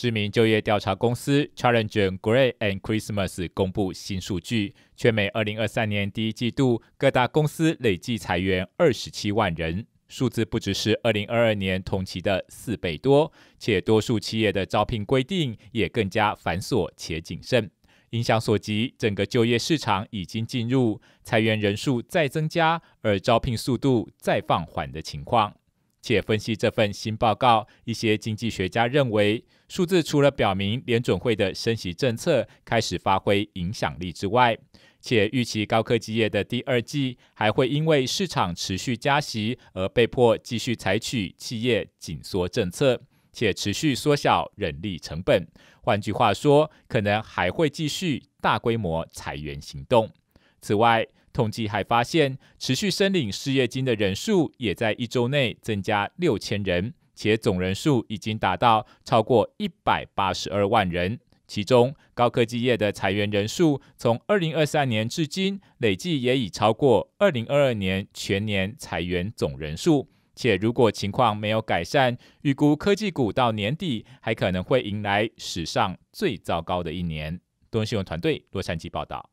知名就业调查公司 c h a l l e n g e r Gray and Christmas 公布新数据，全美2023年第一季度各大公司累计裁员27万人，数字不只是2022年同期的四倍多，且多数企业的招聘规定也更加繁琐且谨慎。影响所及，整个就业市场已经进入裁员人数再增加，而招聘速度再放缓的情况。且分析这份新报告，一些经济学家认为，数字除了表明联准会的升息政策开始发挥影响力之外，且预期高科技业的第二季还会因为市场持续加息而被迫继续采取企业紧缩政策，且持续缩小人力成本。换句话说，可能还会继续大规模裁员行动。此外，统计还发现，持续申领失业金的人数也在一周内增加六千人，且总人数已经达到超过一百八十二万人。其中，高科技业的裁员人数从二零二三年至今累计也已超过二零二二年全年裁员总人数。且如果情况没有改善，预估科技股到年底还可能会迎来史上最糟糕的一年。东新闻团队洛杉矶报道。